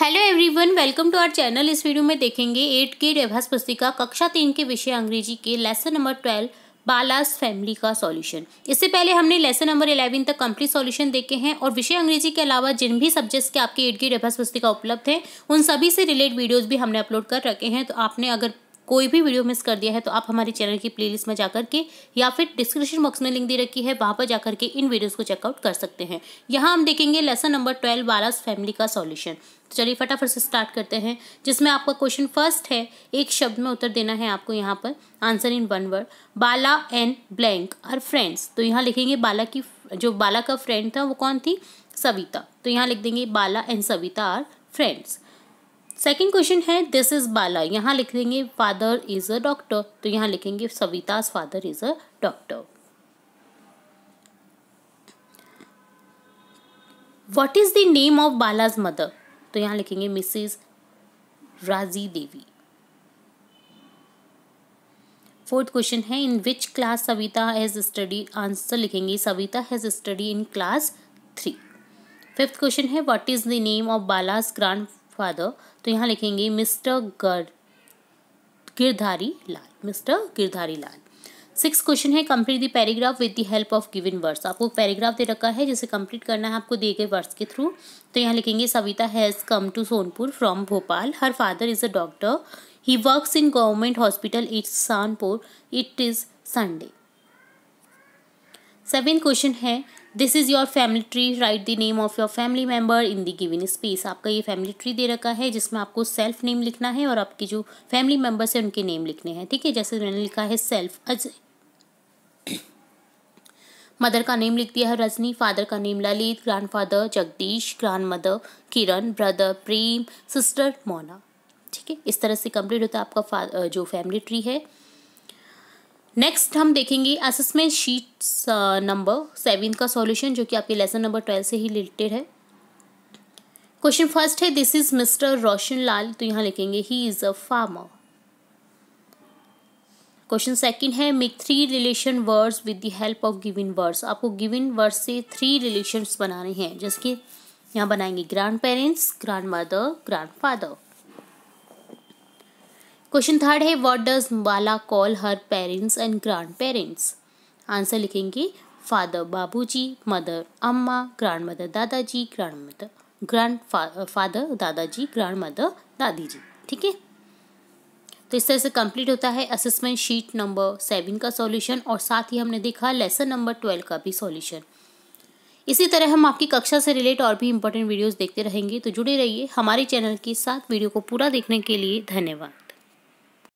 hello everyone welcome to our channel इस video में देखेंगे एट की रेभास पुस्तिका कक्षा तीन के विषय अंग्रेजी के lesson number twelve Bala's family का सॉल्यूशन इससे पहले हमने लेसन नंबर इलेवन तक कंप्लीट सॉल्यूशन देखे हैं और विषय अंग्रेजी के अलावा जिन भी सब्जेक्ट्स के आपके एट की रेभास पुस्तिका उपलब्ध हैं उन सभी से रिलेट वीडियोज़ भी हमने अपलोड कर रखे हैं तो आपने अगर कोई भी वीडियो मिस कर दिया है तो आप हमारे चैनल की प्लेलिस्ट में जाकर के या फिर डिस्क्रिप्शन बॉक्स में लिंक दे रखी है वहाँ पर जाकर के इन वीडियोज़ को चेकआउट कर सकते हैं यहाँ हम देखेंगे लेसन नंबर ट्वेल्व बारह फैमिली का सॉल्यूशन तो चलिए फटाफट से स्टार्ट करते हैं जिसमें आपका क्वेश्चन फर्स्ट है एक शब्द में उत्तर देना है आपको यहाँ पर answer in one word Bala and blank are friends तो यहाँ लिखेंगे बाला की जो बाला का फ्रेंड था वो कौन थी सविता तो यहाँ लिख देंगे Bala and Savita are friends second question है दिस इज बाला यहाँ लिख देंगे फादर इज अ डॉक्टर तो यहाँ लिखेंगे Savita's father is a doctor what is the name of Bala's mother तो यहाँ लिखेंगे Mrs Raji Devi fourth question है in which class Savita has study answer लिखेंगे Savita has study in class three fifth question है what is the name of Bala's grandfather तो यहाँ लिखेंगे Mr गर Girdhari Lal Mr Girdhari Lal six question है complete the paragraph with the help of given words आपको paragraph दे रखा है जिसे कंप्लीट करना है आपको दिए गए वर्ड्स के थ्रू तो यहाँ लिखेंगे Savita has come to Sonpur from Bhopal her father is a doctor he works in government hospital it Sanpur it is Sunday seventh question है this is your family tree write the name of your family member in the given space आपका ये family tree दे रखा है जिसमें आपको self name लिखना है और आपके जो फैमिली मेम्बर्स हैं उनके नेम लिखने हैं ठीक है जैसे मैंने लिखा है सेल्फ अजय मदर का नेम लिख दिया है रजनी फादर का name Lalit father Jagdish grandmother Kiran brother Prem sister Mona ठीक है इस तरह से कंप्लीट होता है आपका जो फैमिली ट्री है नेक्स्ट हम देखेंगे असेसमेंट शीट्स नंबर सेवन का सॉल्यूशन जो कि आपके लेसन नंबर ट्वेल्व से ही रिलेटेड है क्वेश्चन फर्स्ट है this is Mr Roshan Lal तो यहाँ लिखेंगे he is a farmer question second है make three relation words with the help of given words आपको गिविन वर्ड्स से थ्री रिलेशन बनाने हैं जैसे कि यहाँ बनाएंगे grandparents grandmother grandfather question third है what does Bala call her parents and grandparents answer लिखेंगे father Babuji mother Amma grandmother Dadaji grandmother grandfather Dadaji grandmother Dadi ji ठीक है तो इस तरह से कंप्लीट होता है असेसमेंट शीट नंबर सेवन का सॉल्यूशन और साथ ही हमने देखा लेसन नंबर ट्वेल्व का भी सॉल्यूशन इसी तरह हम आपकी कक्षा से रिलेट और भी इंपॉर्टेंट वीडियोस देखते रहेंगे तो जुड़े रहिए हमारे चैनल के साथ वीडियो को पूरा देखने के लिए धन्यवाद